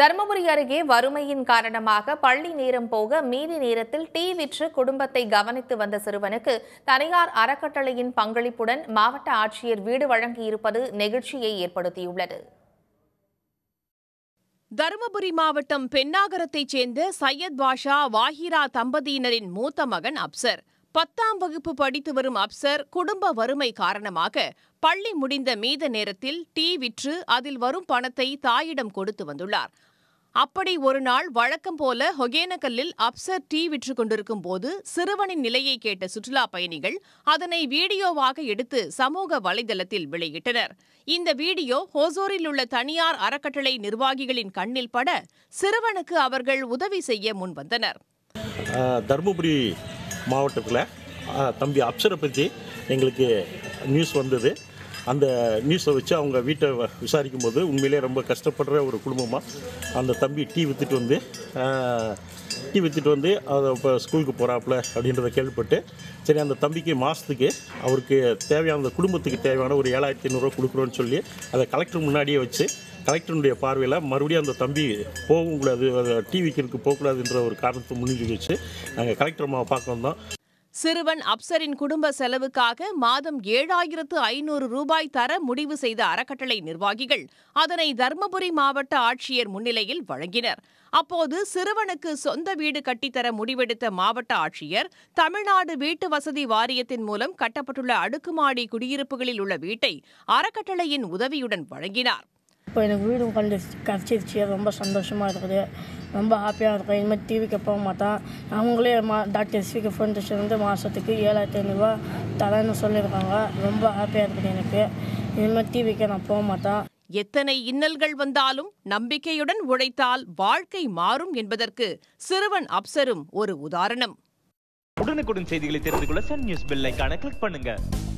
தருமபுரி அருகே வறுமையின் காரணமாக பள்ளி நேரம் போக மீதி நேரத்தில் டீ விற்று குடும்பத்தை கவனித்து வந்த சிறுவனுக்கு தனியார் அறக்கட்டளையின் பங்களிப்புடன் மாவட்ட ஆட்சியர் வீடு வழங்கியிருப்பது நெகிழ்ச்சியை ஏற்படுத்தியுள்ளது தருமபுரி மாவட்டம் பெண்ணாகரத்தைச் சேர்ந்த சையத் பாஷா வாஹிரா தம்பதியினரின் மூத்த மகன் அப்சர் பத்தாம் வகுப்பு படித்து வரும் அப்சர் குடும்ப வறுமை காரணமாக பள்ளி முடிந்த மீத நேரத்தில் டீ விற்று அதில் வரும் பணத்தை தாயிடம் கொடுத்து வந்துள்ளார் அப்படி ஒரு நாள் வழக்கம் போல ஒகேனக்கல்லில் அப்சர் டீ விற்று கொண்டிருக்கும் போது சிறுவனின் நிலையை கேட்ட சுற்றுலா பயணிகள் அதனை வீடியோவாக எடுத்து சமூக வலைதளத்தில் வெளியிட்டனர் இந்த வீடியோ ஹோசூரில் உள்ள தனியார் அறக்கட்டளை நிர்வாகிகளின் கண்ணில் பட சிறுவனுக்கு அவர்கள் உதவி செய்ய முன்வந்தனர் தருமபுரி மாவட்டத்தில் தம்பி அப்சரை பற்றி எங்களுக்கு நியூஸ் வந்தது அந்த நியூஸை வச்சு அவங்க வீட்டை விசாரிக்கும் போது உண்மையிலே ரொம்ப கஷ்டப்படுற ஒரு குடும்பமாக அந்த தம்பி டீ விற்றுட்டு வந்து டீ விற்றுட்டு வந்து அதை இப்போ ஸ்கூலுக்கு போகிறாப்புல அப்படின்றத கேள்விப்பட்டு சரி அந்த தம்பிக்கு மாதத்துக்கு அவருக்கு தேவையான அந்த குடும்பத்துக்கு தேவையான ஒரு ஏழாயிரத்தி ஐநூறுரூவா கொடுக்குறோன்னு சொல்லி அதை கலெக்டர் முன்னாடியே வச்சு கலெக்டருடைய பார்வையில் மறுபடியும் அந்த தம்பி போகக்கூடாது டிவிக்கு போகக்கூடாதுன்ற ஒரு காரணத்தை முன்னிட்டு வச்சு நாங்கள் கலெக்டர் அம்மாவை பார்க்க வந்தோம் சிறுவன் அப்சரின் குடும்ப செலவுக்காக மாதம் ஏழாயிரத்து ஐநூறு ரூபாய் தர முடிவு செய்த அறக்கட்டளை நிர்வாகிகள் அதனை தருமபுரி மாவட்ட ஆட்சியர் முன்னிலையில் வழங்கினர் அப்போது சிறுவனுக்கு சொந்த வீடு கட்டித்தர முடிவெடுத்த மாவட்ட ஆட்சியர் தமிழ்நாடு வீட்டு வசதி வாரியத்தின் மூலம் கட்டப்பட்டுள்ள அடுக்குமாடி குடியிருப்புகளில் உள்ள வீட்டை அறக்கட்டளையின் உதவியுடன் வழங்கினார் இப்போ எனக்கு வீடு உட்காந்து கிடச்சிருச்சு ரொம்ப சந்தோஷமாக இருக்குது ரொம்ப ஹாப்பியாக இருக்கும் இனிமேல் டிவிக்கு போக மாட்டான் அவங்களே மா டாக்டர் ஃபோன் ஃபவுண்டேஷன் வந்து மாதத்துக்கு ஏழாயிரத்தி ஐநூறுரூவா தரேன்னு சொல்லியிருக்காங்க ரொம்ப ஹாப்பியாக இருக்குது எனக்கு இனிமேல் டிவிக்கு நான் போக மாட்டேன் எத்தனை இன்னல்கள் வந்தாலும் நம்பிக்கையுடன் உழைத்தால் வாழ்க்கை மாறும் என்பதற்கு சிறுவன் அப்சரும் ஒரு உதாரணம் உடனுக்குடன் செய்திகளை தெரிந்து கொள்ள சன் நியூஸ் பெல் கிளிக் பண்ணுங்க